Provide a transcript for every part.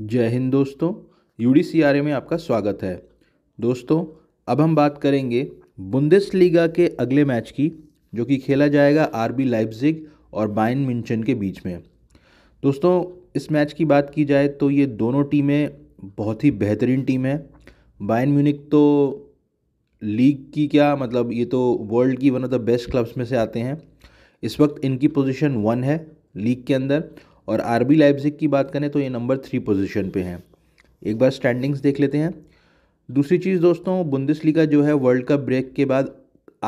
जय हिंद दोस्तों U D में आपका स्वागत है दोस्तों अब हम बात करेंगे बुंदेस लीगा के अगले मैच की जो कि खेला जाएगा आर बी लाइफजिग और बाइन मिंचन के बीच में दोस्तों इस मैच की बात की जाए तो ये दोनों टीमें बहुत ही बेहतरीन टीम है बाइन म्यूनिक तो लीग की क्या मतलब ये तो वर्ल्ड की one of the best clubs में से आते हैं इस वक्त इनकी पोजीशन वन है लीग के अंदर और आर बी की बात करें तो ये नंबर थ्री पोजिशन पर हैं एक बार स्टैंडिंग्स देख लेते हैं दूसरी चीज़ दोस्तों बुंदिस लीगा जो है वर्ल्ड कप ब्रेक के बाद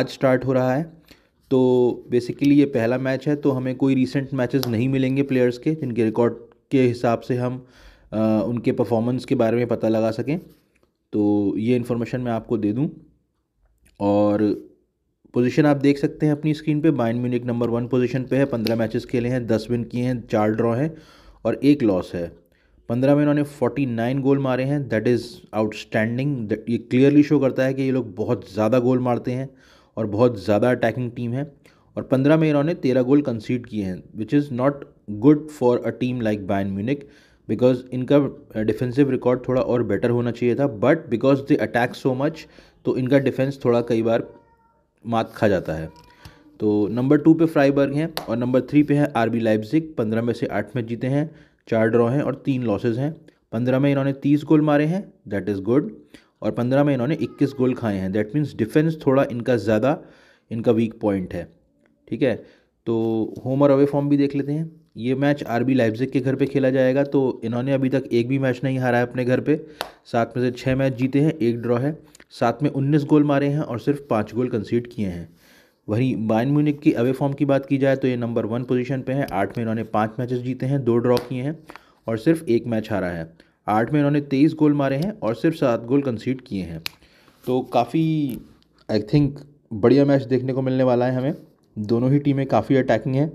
आज स्टार्ट हो रहा है तो बेसिकली ये पहला मैच है तो हमें कोई रिसेंट मैचेस नहीं मिलेंगे प्लेयर्स के जिनके रिकॉर्ड के हिसाब से हम आ, उनके परफॉर्मेंस के बारे में पता लगा सकें तो ये इन्फॉर्मेशन मैं आपको दे दूं और पोजीशन आप देख सकते हैं अपनी स्क्रीन पे बाइन म्यूनिक नंबर वन पोजीशन पे है पंद्रह मैचेस खेले हैं दस विन किए हैं चार ड्रॉ हैं और एक लॉस है पंद्रह में इन्होंने फोर्टी नाइन गोल मारे हैं दैट इज़ आउटस्टैंडिंग ये क्लियरली शो करता है कि ये लोग बहुत ज़्यादा गोल मारते हैं और बहुत ज़्यादा अटैकिंग टीम है और पंद्रह में इन्होंने तेरह गोल कंसीड किए हैं which is not good for a team like Bayern Munich because इनका डिफेंसिव रिकॉर्ड थोड़ा और बेटर होना चाहिए था but because they attack so much तो इनका डिफेंस थोड़ा कई बार मात खा जाता है तो नंबर टू पे फ्राईबर्ग हैं और नंबर थ्री पे है आर बी पंद्रह में से आठ मैच जीते हैं चार ड्रॉ हैं और तीन लॉसेज हैं पंद्रह में इन्होंने तीस गोल मारे हैं दैट इज़ गुड और पंद्रह में इन्होंने इक्कीस गोल खाए हैं दैट मीन्स डिफेंस थोड़ा इनका ज़्यादा इनका वीक पॉइंट है ठीक है तो होम और अवे फॉर्म भी देख लेते हैं ये मैच आर बी लाइफजिक के घर पे खेला जाएगा तो इन्होंने अभी तक एक भी मैच नहीं हारा है अपने घर पे सात में से छः मैच जीते हैं एक ड्रॉ है साथ में उन्नीस गोल मारे हैं और सिर्फ पाँच गोल कंसीड किए हैं वहीं बायन म्यूनिक की अवे फॉर्म की बात की जाए तो ये नंबर वन पोजीशन पे है आठ में इन्होंने पाँच मैचेस जीते हैं दो ड्रॉ किए हैं और सिर्फ एक मैच हारा है आठ में इन्होंने तेईस गोल मारे हैं और सिर्फ सात गोल कंसीड किए हैं तो काफ़ी आई थिंक बढ़िया मैच देखने को मिलने वाला है हमें दोनों ही टीमें काफ़ी अटैकिंग हैं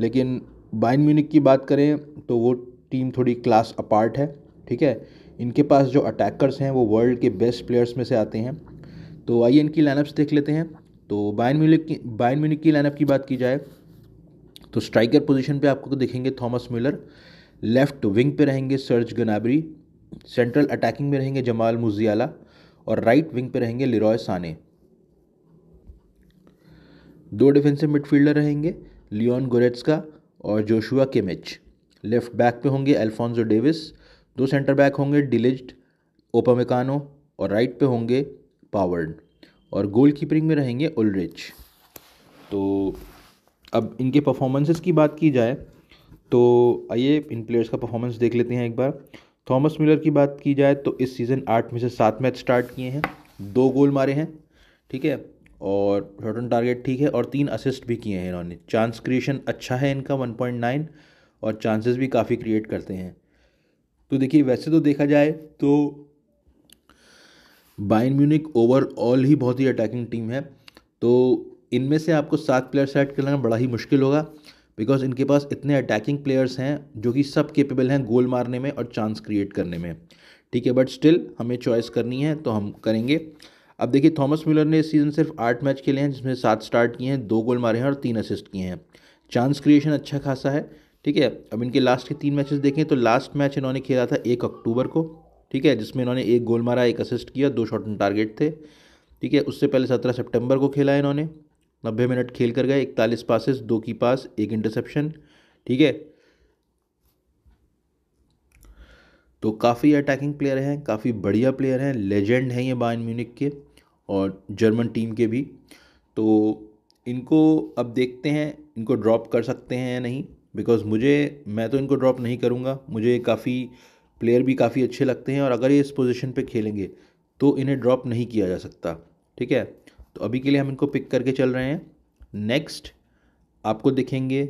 लेकिन बायन म्यूनिक की बात करें तो वो टीम थोड़ी क्लास अपार्ट है ठीक है इनके पास जो अटैकर्स हैं वो वर्ल्ड के बेस्ट प्लेयर्स में से आते हैं तो आइए इनकी लाइनअप्स देख लेते हैं तो बायन म्यूनिक की बाइन म्यूनिक की लाइनअप की बात की जाए तो स्ट्राइकर पोजीशन पे आपको देखेंगे थॉमस मिलर लेफ्ट विंग पे रहेंगे सर्ज गनाबरी सेंट्रल अटैकिंग में रहेंगे जमाल मुजियाला और राइट विंग पे रहेंगे लिरॉय साने दो डिफेंसिव मिडफील्डर रहेंगे लियोन गोरेट्स का और जोशुआ केमिच लेफ्ट बैक पे होंगे अल्फोंसो डेविस दो सेंटर बैक होंगे डिलिज्ड ओपामेकानो और राइट पे होंगे पावर्ड और गोल कीपरिंग में रहेंगे उलरिच तो अब इनके परफॉर्मेंसेस की बात की जाए तो आइए इन प्लेयर्स का परफॉर्मेंस देख लेते हैं एक बार थॉमस मिलर की बात की जाए तो इस सीज़न आठ में से सात मैच स्टार्ट किए हैं दो गोल मारे हैं ठीक है और शॉर्ट टारगेट ठीक है और तीन असिस्ट भी किए हैं इन्होंने चांस क्रिएशन अच्छा है इनका 1.9 और चांसेस भी काफ़ी क्रिएट करते हैं तो देखिए वैसे तो देखा जाए तो बाइन म्यूनिक ओवरऑल ही बहुत ही अटैकिंग टीम है तो इनमें से आपको सात प्लेयर सेलेक्ट करना बड़ा ही मुश्किल होगा बिकॉज इनके पास इतने अटैकिंग प्लेयर्स हैं जो कि सब केपेबल हैं गोल मारने में और चांस क्रिएट करने में ठीक है बट स्टिल हमें चॉइस करनी है तो हम करेंगे अब देखिए थॉमस मिलर ने इस सीज़न सिर्फ आठ मैच खेले हैं जिसमें सात स्टार्ट किए हैं दो गोल मारे हैं और तीन असिस्ट किए हैं चांस क्रिएशन अच्छा खासा है ठीक है अब इनके लास्ट के तीन मैचेस देखें तो लास्ट मैच इन्होंने खेला था एक अक्टूबर को ठीक है जिसमें इन्होंने एक गोल मारा एक असिस्ट किया दो शॉट टारगेट थे ठीक है उससे पहले सत्रह सेप्टेम्बर को खेला इन्होंने नब्बे मिनट खेल कर गए इकतालीस पासिस दो की पास एक इंटरसेप्शन ठीक है तो काफ़ी अटैकिंग प्लेयर हैं काफ़ी बढ़िया प्लेयर हैं लेजेंड हैं ये बायन म्यूनिक के और जर्मन टीम के भी तो इनको अब देखते हैं इनको ड्रॉप कर सकते हैं या नहीं बिकॉज़ मुझे मैं तो इनको ड्रॉप नहीं करूँगा मुझे काफ़ी प्लेयर भी काफ़ी अच्छे लगते हैं और अगर ये इस पोजीशन पे खेलेंगे तो इन्हें ड्रॉप नहीं किया जा सकता ठीक है तो अभी के लिए हम इनको पिक करके चल रहे हैं नेक्स्ट आपको दिखेंगे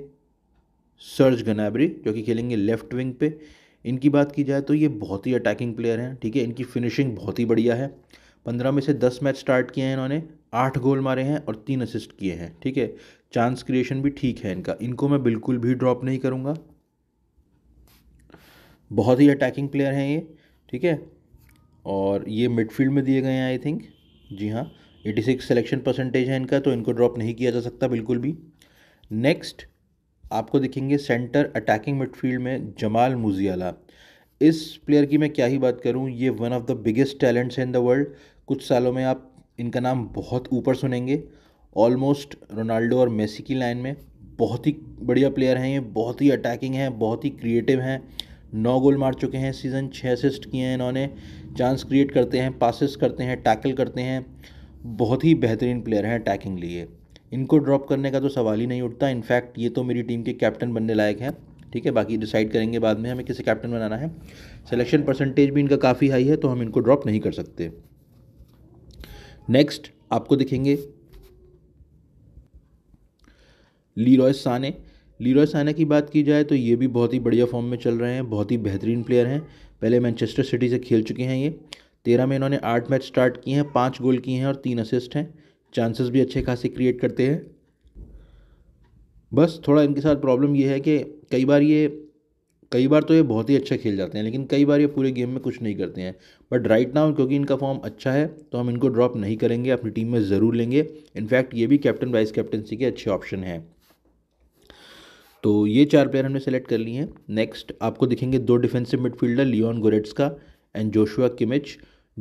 सर्ज गनाबरी जो कि खेलेंगे लेफ्ट विंग पे इनकी बात की जाए तो ये बहुत ही अटैकिंग प्लेयर हैं ठीक है इनकी फिनिशिंग बहुत ही बढ़िया है पंद्रह में से दस मैच स्टार्ट किए हैं इन्होंने आठ गोल मारे हैं और तीन असिस्ट किए हैं ठीक है चांस क्रिएशन भी ठीक है इनका इनको मैं बिल्कुल भी ड्रॉप नहीं करूँगा बहुत ही अटैकिंग प्लेयर हैं ये ठीक है और ये मिडफील्ड में दिए गए हैं आई थिंक जी हाँ एटी सिक्स सेलेक्शन परसेंटेज है इनका तो इनको ड्रॉप नहीं किया जा सकता बिल्कुल भी नेक्स्ट आपको दिखेंगे सेंटर अटैकिंग मिडफील्ड में जमाल मुजियाला इस प्लेयर की मैं क्या ही बात करूँ ये one of the biggest talents हैं इन द वर्ल्ड कुछ सालों में आप इनका नाम बहुत ऊपर सुनेंगे ऑलमोस्ट रोनाल्डो और मेसी की लाइन में बहुत ही बढ़िया प्लेयर हैं ये बहुत ही अटैकिंग हैं बहुत ही क्रिएटिव हैं नौ गोल मार चुके हैं सीज़न छः असिस्ट किए हैं इन्होंने चांस क्रिएट करते हैं पासिस करते हैं टैकल करते हैं बहुत ही बेहतरीन प्लेयर हैं अटैकिंग लिए इनको ड्रॉप करने का तो सवाल ही नहीं उठता इनफैक्ट ये तो मेरी टीम के कैप्टन बनने लायक हैं ठीक है बाकी डिसाइड करेंगे बाद में हमें किसे कैप्टन बनाना है सिलेक्शन परसेंटेज भी इनका काफ़ी हाई है तो हम इनको ड्रॉप नहीं कर सकते नेक्स्ट आपको दिखेंगे लीरोय साने लीरोय साना की बात की जाए तो ये भी बहुत ही बढ़िया फॉर्म में चल रहे हैं बहुत ही बेहतरीन प्लेयर हैं पहले मैनचेस्टर सिटी से खेल चुके हैं ये तेरह में इन्होंने आठ मैच स्टार्ट किए हैं पाँच गोल किए हैं और तीन असिस्ट हैं चांसेस भी अच्छे खासे क्रिएट करते हैं बस थोड़ा इनके साथ प्रॉब्लम ये है कि कई बार ये कई बार तो ये बहुत ही अच्छा खेल जाते हैं लेकिन कई बार ये पूरे गेम में कुछ नहीं करते हैं बट राइट नाउ क्योंकि इनका फॉर्म अच्छा है तो हम इनको ड्रॉप नहीं करेंगे अपनी टीम में ज़रूर लेंगे इनफैक्ट ये भी कैप्टन वाइस कैप्टनसी के अच्छे ऑप्शन हैं तो ये चार प्लेयर हमने सेलेक्ट कर लिए हैं नेक्स्ट आपको दिखेंगे दो defensive midfielder Leon Goretzka and Joshua Kimmich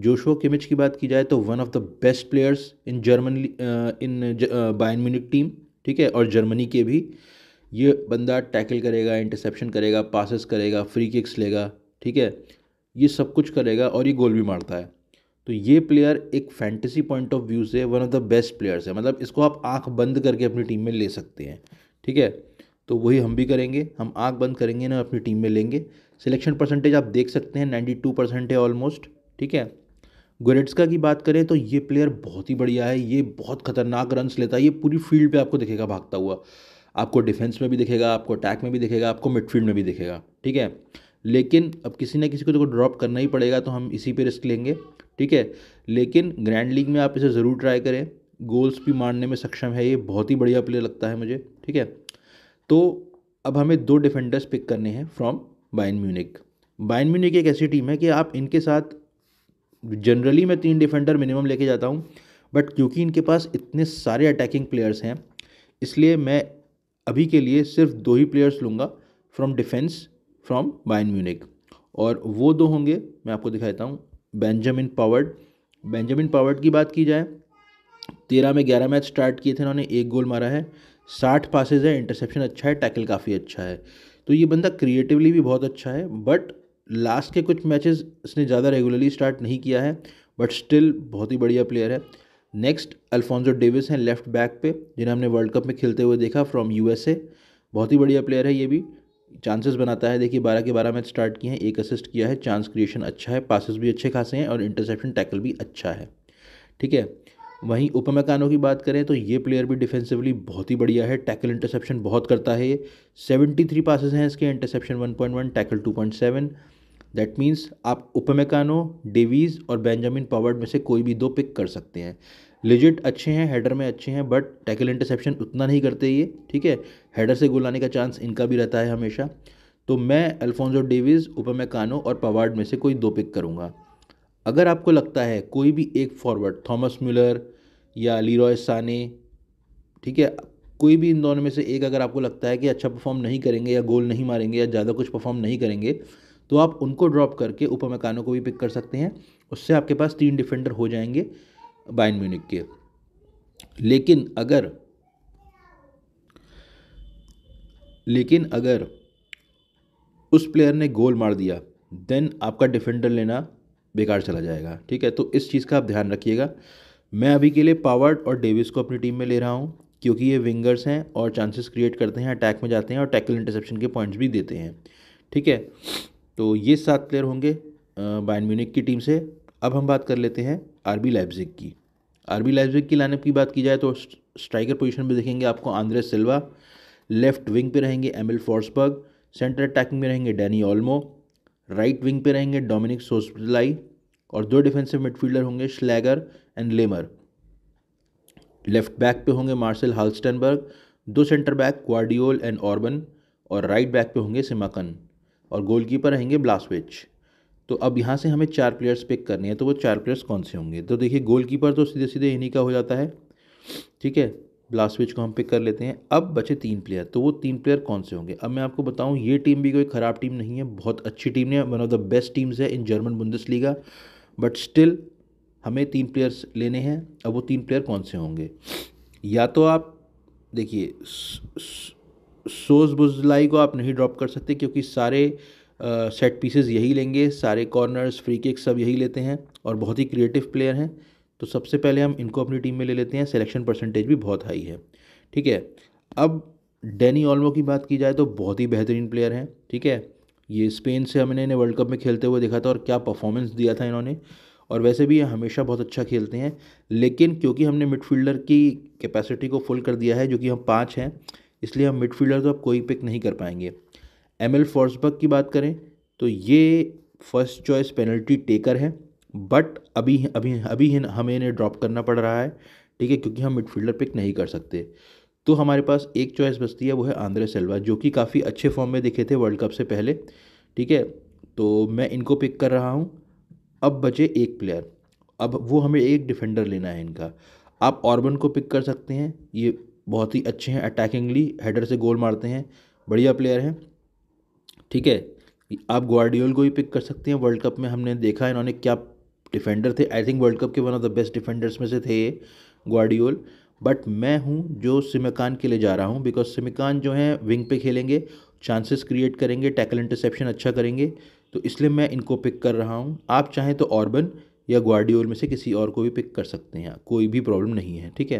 Joshua Kimmich की बात की जाए तो one of the best players in German in Bayern Munich team ठीक है और जर्मनी के भी ये बंदा टैकल करेगा इंटरसेप्शन करेगा पासिस करेगा फ्री किक्स लेगा ठीक है ये सब कुछ करेगा और ये गोल भी मारता है तो ये प्लेयर एक फैंटेसी पॉइंट ऑफ व्यू से one of the best players है मतलब इसको आप आंख बंद करके अपनी टीम में ले सकते हैं ठीक है तो वही हम भी करेंगे हम आंख बंद करेंगे ना अपनी टीम में लेंगे सिलेक्शन परसेंटेज आप देख सकते हैं नाइन्टी टू परसेंट है ऑलमोस्ट ठीक है गोरेट्सका की बात करें तो ये प्लेयर बहुत ही बढ़िया है ये बहुत खतरनाक रन्स लेता है ये पूरी फील्ड पे आपको दिखेगा भागता हुआ आपको डिफेंस में भी दिखेगा आपको अटैक में भी दिखेगा आपको मिडफील्ड में भी दिखेगा ठीक है लेकिन अब किसी ना किसी को तो ड्रॉप करना ही पड़ेगा तो हम इसी पे रिस्क लेंगे ठीक है लेकिन ग्रैंड लीग में आप इसे ज़रूर ट्राई करें गोल्स भी मारने में सक्षम है ये बहुत ही बढ़िया प्लेयर लगता है मुझे ठीक है तो अब हमें दो डिफेंडर्स पिक करने हैं फ्रॉम बाइन म्यूनिक बाइन म्यूनिक एक ऐसी टीम है कि आप इनके साथ जनरली मैं तीन डिफेंडर मिनिमम लेके जाता हूँ बट क्योंकि इनके पास इतने सारे अटैकिंग प्लेयर्स हैं इसलिए मैं अभी के लिए सिर्फ दो ही प्लेयर्स लूँगा from defence from Bayern Munich और वो दो होंगे मैं आपको दिखा देता हूँ बेंजामिन पावर्ड बेंजामिन पावर्ड की बात की जाए तेरह में ग्यारह मैच स्टार्ट किए थे इन्होंने एक गोल मारा है साठ पासेज है इंटरसेप्शन अच्छा है टैकल काफ़ी अच्छा है तो ये बंदा क्रिएटिवली भी बहुत अच्छा है बट लास्ट के कुछ मैचेस इसने ज़्यादा रेगुलरली स्टार्ट नहीं किया है बट स्टिल बहुत ही बढ़िया प्लेयर है नेक्स्ट अल्फोंजो डेविस हैं लेफ्ट बैक पे जिन्हें हमने वर्ल्ड कप में खेलते हुए देखा फ्रॉम यूएसए बहुत ही बढ़िया प्लेयर है ये भी चांसेस बनाता है देखिए बारह के बारह मैच स्टार्ट किए हैं एक असिस्ट किया है चांस क्रिएशन अच्छा है पासिस भी अच्छे खासे हैं और इंटरसेप्शन टैकल भी अच्छा है ठीक है वहीं उपमेकानों की बात करें तो ये प्लेयर भी डिफेंसिवली बहुत ही बढ़िया है टैकल इंटरसेप्शन बहुत करता है ये सेवेंटी थ्री पासिस हैं इसके interception one point one tackle two point seven that means आप उपमेकानो डेवीज़ और बेंजामिन पावर्ड में से कोई भी दो पिक कर सकते हैं लिजिट अच्छे हैं हेडर में अच्छे हैं बट टैकल इंटरसेप्शन उतना नहीं करते ये ठीक है हेडर से गोल आने का चांस इनका भी रहता है हमेशा तो मैं अल्फोंजो डेविस कानो और पवार्ड में से कोई दो पिक करूँगा अगर आपको लगता है कोई भी एक फॉरवर्ड थॉमस म्यूलर या रॉय साने ठीक है कोई भी इन दोनों में से एक अगर आपको लगता है कि अच्छा परफॉर्म नहीं करेंगे या गोल नहीं मारेंगे या ज़्यादा कुछ परफॉर्म नहीं करेंगे तो आप उनको ड्रॉप करके उपमेकानो को भी पिक कर सकते हैं उससे आपके पास तीन डिफेंडर हो जाएंगे बाइन म्यूनिक के लेकिन अगर लेकिन अगर उस प्लेयर ने गोल मार दिया देन आपका डिफेंडर लेना बेकार चला जाएगा ठीक है तो इस चीज़ का आप ध्यान रखिएगा मैं अभी के लिए पावर्ड और डेविस को अपनी टीम में ले रहा हूँ क्योंकि ये विंगर्स हैं और चांसेस क्रिएट करते हैं अटैक में जाते हैं और टैकल इंटरसेप्शन के पॉइंट्स भी देते हैं ठीक है तो ये सात प्लेयर होंगे बायन म्यूनिक की टीम से अब हम बात कर लेते हैं आरबी लाइपजिग की आरबी लाइपजिग की लाइनअप की बात की जाए तो स्ट्राइकर पोजीशन पे देखेंगे आपको आंद्रे सिल्वा लेफ्ट विंग पे रहेंगे एमिल फोर्सबर्ग सेंटर अटैकिंग में रहेंगे डैनी ऑल्मो राइट विंग पे रहेंगे डोमिनिक सोसलाई और दो डिफेंसिव मिडफील्डर होंगे Schlager and Laimer left back पे होंगे मार्शल हालस्टनबर्ग दो centre back Gvardiol and Orban और राइट बैक पे होंगे सिमाकन और गोलकीपर रहेंगे ब्लास्विच तो अब यहाँ से हमें चार प्लेयर्स पिक करने हैं तो वो चार प्लेयर्स कौन से होंगे तो देखिए गोलकीपर तो सीधे सीधे इन्हीं का हो जाता है ठीक है ब्लास्टविच को हम पिक कर लेते हैं अब बचे तीन प्लेयर तो वो तीन प्लेयर कौन से होंगे अब मैं आपको बताऊँ ये टीम भी कोई ख़राब टीम नहीं है बहुत अच्छी टीम है one of the best teams है in German Bundes but still हमें तीन प्लेयर्स लेने हैं अब वो तीन प्लेयर कौन से होंगे या तो आप देखिए सोज बुजलाई को आप नहीं ड्रॉप कर सकते क्योंकि सारे सेट पीसेस यही लेंगे सारे कॉर्नर्स फ्री किक सब यही लेते हैं और बहुत ही क्रिएटिव प्लेयर हैं तो सबसे पहले हम इनको अपनी टीम में ले लेते हैं सिलेक्शन परसेंटेज भी बहुत हाई है ठीक है अब डैनी ऑलमो की बात की जाए तो बहुत ही बेहतरीन प्लेयर हैं ठीक है ये स्पेन से हमने इन्हें वर्ल्ड कप में खेलते हुए देखा था और क्या परफॉर्मेंस दिया था इन्होंने और वैसे भी ये हमेशा बहुत अच्छा खेलते हैं लेकिन क्योंकि हमने मिडफील्डर की कैपेसिटी को फुल कर दिया है जो कि हम पाँच हैं इसलिए हम मिडफील्डर तो अब कोई पिक नहीं कर पाएंगे एम एल फोर्सबर्ग की बात करें तो ये फर्स्ट चॉइस पेनल्टी टेकर है बट अभी अभी अभी हमें इन्हें ड्रॉप करना पड़ रहा है ठीक है क्योंकि हम मिडफील्डर पिक नहीं कर सकते तो हमारे पास एक चॉइस बचती है वो है आंद्रे सेल्वा जो कि काफ़ी अच्छे फॉर्म में दिखे थे वर्ल्ड कप से पहले ठीक है तो मैं इनको पिक कर रहा हूँ अब बचे एक प्लेयर अब वो हमें एक डिफेंडर लेना है इनका आप ऑर्बन को पिक कर सकते हैं ये बहुत ही अच्छे हैं अटैकिंगली हेडर से गोल मारते हैं बढ़िया प्लेयर हैं ठीक है आप ग्वार्डियोल को भी पिक कर सकते हैं वर्ल्ड कप में हमने देखा इन्होंने क्या डिफेंडर थे आई थिंक वर्ल्ड कप के one of the best defenders में से थे ये ग्वार्डियोल बट मैं हूँ जो सिमिकान के लिए जा रहा हूँ बिकॉज सिमिकान जो है विंग पे खेलेंगे चांसेस क्रिएट करेंगे टैकल इंटरसेप्शन अच्छा करेंगे तो इसलिए मैं इनको पिक कर रहा हूँ आप चाहें तो ऑर्बन या ग्वार्डियोल में से किसी और को भी पिक कर सकते हैं कोई भी प्रॉब्लम नहीं है ठीक है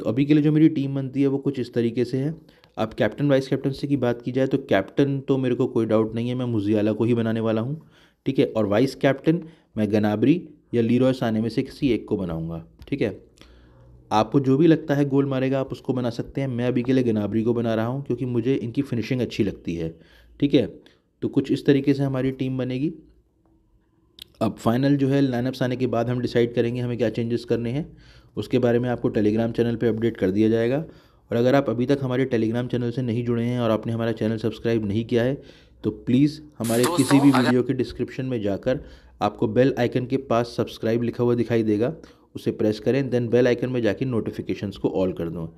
तो अभी के लिए जो मेरी टीम बनती है वो कुछ इस तरीके से है अब कैप्टन वाइस कैप्टनसी की बात की जाए तो कैप्टन तो मेरे को कोई डाउट नहीं है मैं मुजियाला को ही बनाने वाला हूँ ठीक है और वाइस कैप्टन मैं गनाबरी या लीरोय साने में से किसी एक को बनाऊँगा ठीक है आपको जो भी लगता है गोल मारेगा आप उसको बना सकते हैं मैं अभी के लिए गनाबरी को बना रहा हूँ क्योंकि मुझे इनकी फिनिशिंग अच्छी लगती है ठीक है तो कुछ इस तरीके से हमारी टीम बनेगी अब फाइनल जो है लाइनअप्स आने के बाद हम डिसाइड करेंगे हमें क्या चेंजेस करने हैं उसके बारे में आपको टेलीग्राम चैनल पे अपडेट कर दिया जाएगा और अगर आप अभी तक हमारे टेलीग्राम चैनल से नहीं जुड़े हैं और आपने हमारा चैनल सब्सक्राइब नहीं किया है तो प्लीज़ हमारे किसी भी वीडियो के डिस्क्रिप्शन में जाकर आपको बेल आइकन के पास सब्सक्राइब लिखा हुआ दिखाई देगा उसे प्रेस करें देन बेल आइकन में जाकर नोटिफिकेशंस को ऑल कर दूँ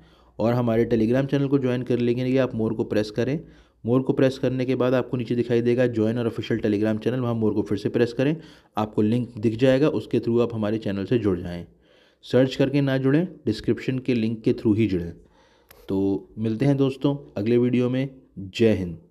और हमारे टेलीग्राम चैनल को ज्वाइन कर लेंगे आप मोर को प्रेस करें मोर को प्रेस करने के बाद आपको नीचे दिखाई देगा ज्वाइन और ऑफिशियल टेलीग्राम चैनल वहाँ मोर को फिर से प्रेस करें आपको लिंक दिख जाएगा उसके थ्रू आप हमारे चैनल से जुड़ जाएँ सर्च करके ना जुड़ें डिस्क्रिप्शन के लिंक के थ्रू ही जुड़ें तो मिलते हैं दोस्तों अगले वीडियो में जय हिंद